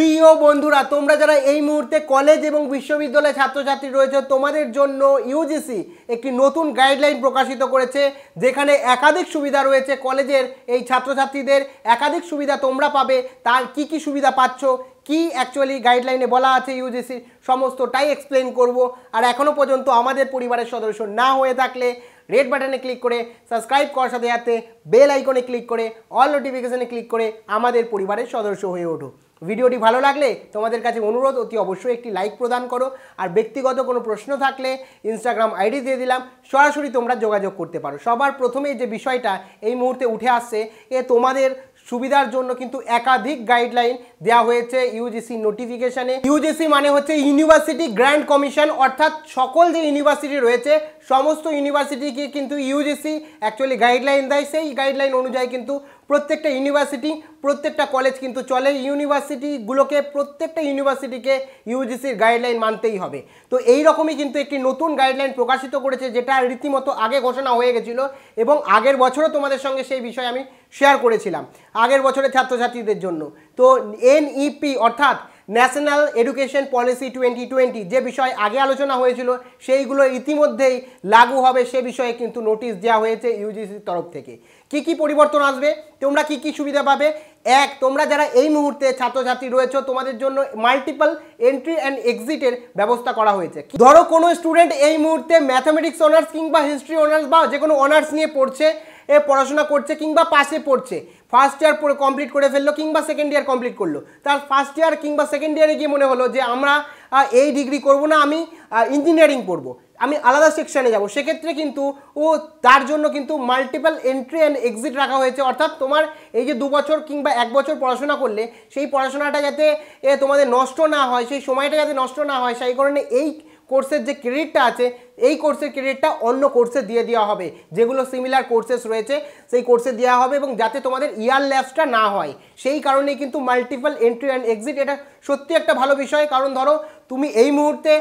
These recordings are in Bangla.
প্রিয় বন্ধুরা তোমরা যারা এই মুহূর্তে কলেজ এবং বিশ্ববিদ্যালয়ের ছাত্রছাত্রী রয়েছে তোমাদের জন্য ইউজিসি একটি নতুন গাইডলাইন প্রকাশিত করেছে যেখানে একাধিক সুবিধা রয়েছে কলেজের এই ছাত্রছাত্রীদের একাধিক সুবিধা তোমরা পাবে তার কি কি সুবিধা পাচ্ছ কি অ্যাকচুয়ালি গাইডলাইনে বলা আছে ইউজিসির সমস্তটাই এক্সপ্লেন করব আর এখনও পর্যন্ত আমাদের পরিবারের সদস্য না হয়ে থাকলে রেড বাটনে ক্লিক করে সাবস্ক্রাইব করার সাথে সাথে বেল আইকনে ক্লিক করে অল নোটিফিকেশানে ক্লিক করে আমাদের পরিবারের সদস্য হয়ে ওঠো ভিডিওটি ভালো লাগলে তোমাদের কাছে অনুরোধ অতি অবশ্যই একটি লাইক প্রদান করো আর ব্যক্তিগত কোনো প্রশ্ন থাকলে ইনস্টাগ্রাম আইডি দিয়ে দিলাম সরাসরি তোমরা যোগাযোগ করতে পারো সবার প্রথমে যে বিষয়টা এই মুহূর্তে উঠে আসছে এ তোমাদের সুবিধার জন্য কিন্তু একাধিক গাইডলাইন দেওয়া হয়েছে ইউজিসি নোটিফিকেশানে ইউজিসি মানে হচ্ছে ইউনিভার্সিটি গ্র্যান্ড কমিশন অর্থাৎ সকল যে ইউনিভার্সিটি রয়েছে সমস্ত ইউনিভার্সিটিকে কিন্তু ইউজিসি অ্যাকচুয়ালি গাইডলাইন দেয় সেই গাইডলাইন অনুযায়ী কিন্তু প্রত্যেকটা ইউনিভার্সিটি প্রত্যেকটা কলেজ কিন্তু চলে ইউনিভার্সিটিগুলোকে প্রত্যেকটা ইউনিভার্সিটিকে ইউজিসির গাইডলাইন মানতেই হবে তো এই রকমই কিন্তু একটি নতুন গাইডলাইন প্রকাশিত করেছে যেটা রীতিমতো আগে ঘোষণা হয়ে গেছিলো এবং আগের বছরও তোমাদের সঙ্গে সেই বিষয়ে আমি শেয়ার করেছিলাম আগের বছরের ছাত্রছাত্রীদের জন্য তো এনইপি e অর্থাৎ National Education Policy twenty twenty যে বিষয় আগে আলোচনা হয়েছিল সেইগুলো ইতিমধ্যেই লাগু হবে সে বিষয়ে কিন্তু নোটিশ দেওয়া হয়েছে ইউজিসির তরফ থেকে কি কি পরিবর্তন আসবে তোমরা কি কি সুবিধা পাবে এক তোমরা যারা এই মুহূর্তে ছাত্রছাত্রী রয়েছে তোমাদের জন্য মাল্টিপল এন্ট্রি অ্যান্ড এক্সিটের ব্যবস্থা করা হয়েছে ধরো কোনো স্টুডেন্ট এই মুহূর্তে ম্যাথামেটিক্স অনার্স কিংবা হিস্ট্রি অনার্স বা যে কোনো অনার্স নিয়ে পড়ছে এ পড়াশোনা করছে কিংবা পাশে পড়ছে ফার্স্ট ইয়ার পরে কমপ্লিট করে ফেললো কিংবা সেকেন্ড ইয়ার কমপ্লিট করলো তার ফার্স্ট ইয়ার কিংবা সেকেন্ড ইয়ারে গিয়ে মনে হলো যে আমরা এই ডিগ্রি করব না আমি ইঞ্জিনিয়ারিং পড়ব আমি আলাদা সেকশানে যাব সেক্ষেত্রে কিন্তু ও তার জন্য কিন্তু মাল্টিপল এন্ট্রি অ্যান্ড এক্সিট রাখা হয়েছে অর্থাৎ তোমার এই যে দু বছর কিংবা এক বছর পড়াশোনা করলে সেই পড়াশোনাটা যাতে তোমাদের নষ্ট না হয় সেই সময়টা যাতে নষ্ট না হয় সেই কারণে এই কোর্সের যে ক্রেডিটটা আছে এই কোর্সের ক্রেডিটটা অন্য কোর্সে দিয়ে দেওয়া হবে যেগুলো সিমিলার কোর্সেস রয়েছে সেই কোর্সে দেওয়া হবে এবং যাতে তোমাদের ইয়ার ল্যাপসটা না হয় সেই কারণে কিন্তু মাল্টিপল এন্ট্রি অ্যান্ড এক্সিট এটা সত্যি একটা ভালো বিষয় কারণ ধরো তুমি এই মুহূর্তে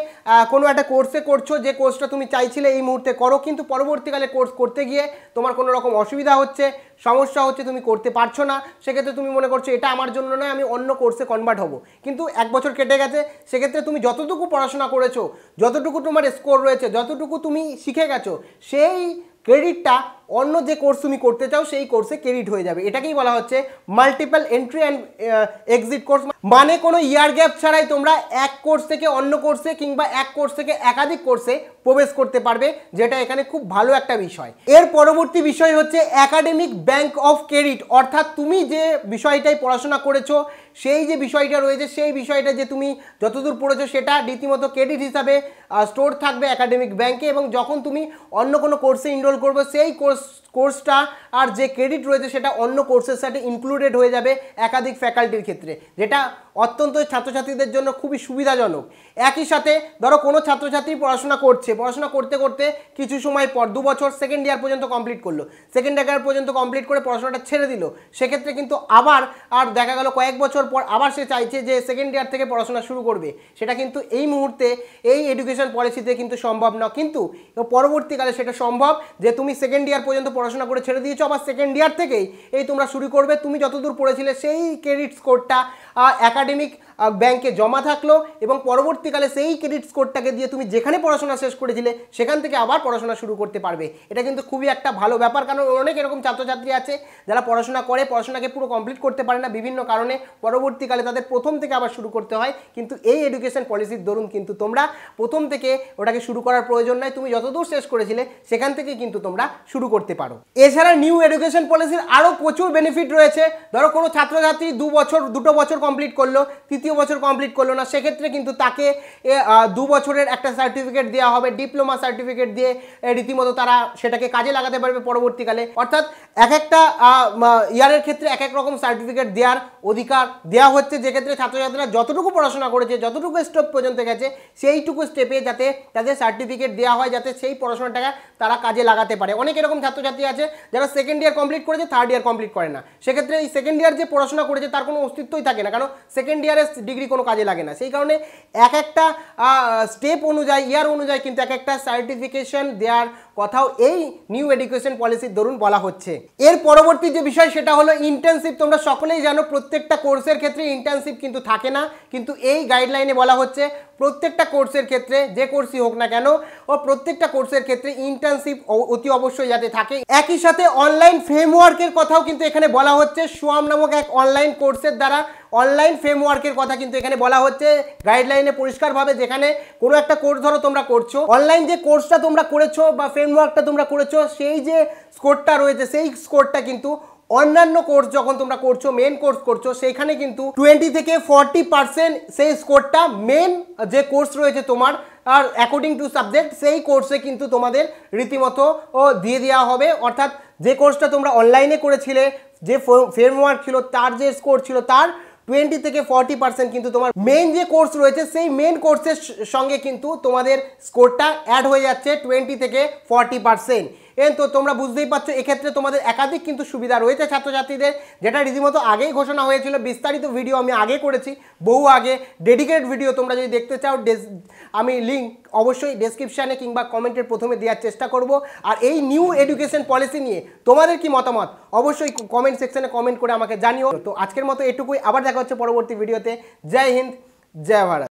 কোনো একটা কোর্সে করছো যে কোর্সটা তুমি চাইছিলে এই মুহূর্তে করো কিন্তু পরবর্তীকালে কোর্স করতে গিয়ে তোমার কোনো রকম অসুবিধা হচ্ছে সমস্যা হচ্ছে তুমি করতে পারছো না সেক্ষেত্রে তুমি মনে করছো এটা আমার জন্য নয় আমি অন্য কোর্সে কনভার্ট হব কিন্তু এক বছর কেটে গেছে সেক্ষেত্রে তুমি যতটুকু পড়াশোনা করেছো যতটুকু তোমার স্কোর রয়েছে যতটুকু তুমি শিখে গেছো সেই ক্রেডিটটা অন্য যে কোর্স তুমি করতে চাও সেই কোর্সে ক্রেডিট হয়ে যাবে এটাকেই বলা হচ্ছে multiple entry and exit course মানে কোনো ইয়ার গ্যাপ ছাড়াই তোমরা এক কোর্স থেকে অন্য কোর্সে কিংবা এক কোর্স থেকে একাধিক কোর্সে প্রবেশ করতে পারবে যেটা এখানে খুব ভালো একটা বিষয় এর পরবর্তী বিষয় হচ্ছে একাডেমিক ব্যাংক অফ ক্রেডিট অর্থাৎ তুমি যে বিষয়টাই পড়াশোনা করেছো সেই যে বিষয়টা রয়েছে সেই বিষয়টা যে তুমি যতদূর পড়েছো সেটা রীতিমতো ক্রেডিট হিসাবে স্টোর থাকবে একাডেমিক ব্যাংকে এবং যখন তুমি অন্য কোনো কোর্সে ইনরোল করবে সেই কোর্স pessoas কোর্সটা আর যে ক্রেডিট রয়েছে সেটা অন্য কোর্সের সাথে ইনক্লুডেড হয়ে যাবে একাধিক ফ্যাকাল্টির ক্ষেত্রে যেটা অত্যন্ত ছাত্রছাত্রীদের জন্য খুবই সুবিধাজনক একই সাথে ধরো কোনো ছাত্রছাত্রী পড়াশোনা করছে পড়াশোনা করতে করতে কিছু সময় পর দু বছর সেকেন্ড ইয়ার পর্যন্ত কমপ্লিট করলো সেকেন্ড ইয়ার পর্যন্ত কমপ্লিট করে পড়াশোনাটা ছেড়ে দিল সেক্ষেত্রে কিন্তু আবার আর দেখা গেল কয়েক বছর পর আবার সে চাইছে যে সেকেন্ড ইয়ার থেকে পড়াশোনা শুরু করবে সেটা কিন্তু এই মুহূর্তে এই এডুকেশন পলিসিতে কিন্তু সম্ভব নয় কিন্তু পরবর্তীকালে সেটা সম্ভব যে তুমি সেকেন্ড ইয়ার পর্যন্ত পড়াশোনা করে ছেড়ে দিয়েছো আবার সেকেন্ড ইয়ার থেকেই এই তোমরা শুরু করবে তুমি যতদূর পড়েছিলে সেই ক্রেডিট স্কোরটা একাডেমিক ব্যাংকে জমা থাকলো এবং পরবর্তীকালে সেই ক্রেডিট স্কোরটাকে দিয়ে তুমি যেখানে পড়াশোনা শেষ করেছিলে সেখান থেকে আবার পড়াশোনা শুরু করতে পারবে এটা কিন্তু খুবই একটা ভালো ব্যাপার কারণ অনেক এরকম ছাত্রছাত্রী আছে যারা পড়াশোনা করে পড়াশোনাকে পুরো কমপ্লিট করতে পারে না বিভিন্ন কারণে পরবর্তীকালে তাদের প্রথম থেকে আবার শুরু করতে হয় কিন্তু এই এডুকেশন পলিসির দরুন কিন্তু তোমরা প্রথম থেকে ওটাকে শুরু করার প্রয়োজন নয় তুমি যতদূর শেষ করেছিলে সেখান থেকে কিন্তু তোমরা শুরু করতে পারো এছাড়া নিউ এডুকেশন পলিসির আরও প্রচুর বেনিফিট রয়েছে ধরো কোনো ছাত্রছাত্রী দু বছর দুটো বছর কমপ্লিট করলো তৃতীয় তৃতীয় বছর কমপ্লিট করলো না সেক্ষেত্রে কিন্তু তাকে দু বছরের একটা সার্টিফিকেট দেওয়া হবে ডিপ্লোমা সার্টিফিকেট দিয়ে রীতিমতো তারা সেটাকে কাজে লাগাতে পারবে পরবর্তীকালে অর্থাৎ এক একটা ইয়ারের ক্ষেত্রে এক এক রকম সার্টিফিকেট দেওয়ার অধিকার দেওয়া হচ্ছে যেক্ষেত্রে ছাত্রছাত্রীরা যতটুকু পড়াশোনা করেছে যতটুকু স্টেপ পর্যন্ত গেছে সেইটুকু স্টেপে যাতে তাদের সার্টিফিকেট দেওয়া হয় যাতে সেই পড়াশোনাটাকে তারা কাজে লাগাতে পারে অনেক এরকম ছাত্রছাত্রী আছে যারা সেকেন্ড ইয়ার কমপ্লিট করেছে থার্ড ইয়ার কমপ্লিট করে না সেক্ষেত্রে এই সেকেন্ড ইয়ার যে পড়াশোনা করেছে তার কোনো অস্তিত্বই থাকে না কারণ সেকেন্ড ইয়ারের ডিগ্রি কোনো কাজে লাগে না সেই কারণে এক একটা স্টেপ অনুযায়ী ইয়ার অনুযায়ী কিন্তু এক একটা সার্টিফিকেশন দেয়ার কথাও এই নিউ এডুকেশন পলিসির দরুন বলা হচ্ছে এর পরবর্তী যে বিষয় সেটা হলো ইন্টার্নশিপ তোমরা সকলেই জানো প্রত্যেকটা কোর্সের ক্ষেত্রে ইন্টার্নশিপ কিন্তু থাকে না কিন্তু এই গাইডলাইনে বলা হচ্ছে প্রত্যেকটা কোর্সের ক্ষেত্রে যে কোর্সই হোক না কেন ও প্রত্যেকটা কোর্সের ক্ষেত্রে ইন্টার্নশিপ অতি অবশ্যই যাতে থাকে একই সাথে অনলাইন ফ্রেমওয়ার্কের কথাও কিন্তু এখানে বলা হচ্ছে সোয়াম নামক এক অনলাইন কোর্সের দ্বারা অনলাইন ফ্রেমওয়ার্কের কথা কিন্তু এখানে বলা হচ্ছে গাইডলাইনে পরিষ্কারভাবে যেখানে কোনো একটা কোর্স ধরো তোমরা করছো অনলাইন যে কোর্সটা তোমরা করেছো বা ফ্রেম রিটেন ওয়ার্কটা তোমরা করেছো সেই যে স্কোরটা রয়েছে সেই স্কোরটা কিন্তু অন্যান্য কোর্স যখন তোমরা করছো মেন কোর্স করছো সেইখানে কিন্তু টোয়েন্টি থেকে ফর্টি পার্সেন্ট সেই স্কোরটা মেন যে কোর্স রয়েছে তোমার আর অ্যাকর্ডিং টু সাবজেক্ট সেই কোর্সে কিন্তু তোমাদের রীতিমতো ও দিয়ে দেওয়া হবে অর্থাৎ যে কোর্সটা তোমরা অনলাইনে করেছিলে যে ফ্রেমওয়ার্ক ছিল তার যে স্কোর ছিল তার টোয়েন্টি থেকে ফর্টি পার্সেন্ট কিন্তু তোমার মেন যে কোর্স রয়েছে সেই মেন কোর্সের সঙ্গে কিন্তু তোমাদের স্কোরটা অ্যাড হয়ে যাচ্ছে টোয়েন্টি থেকে ফর্টি পার্সেন্ট তো তোমরা বুঝতেই পারছো এক্ষেত্রে তোমাদের একাধিক কিন্তু সুবিধা রয়েছে ছাত্রছাত্রীদের যেটা রীতিমতো আগেই ঘোষণা হয়েছিল বিস্তারিত ভিডিও আমি আগে করেছি বহু আগে ডেডিকেটেড ভিডিও তোমরা যদি দেখতে চাও আমি লিঙ্ক অবশ্যই ডেসক্রিপশানে কিংবা কমেন্টের প্রথমে দেওয়ার চেষ্টা করব আর এই নিউ এডুকেশন পলিসি নিয়ে তোমাদের কি মতামত অবশ্যই কমেন্ট সেকশানে কমেন্ট করে আমাকে জানিও তো আজকের মতো এটুকুই আবার দেখা হচ্ছে পরবর্তী ভিডিওতে জয় হিন্দ জয় ভারত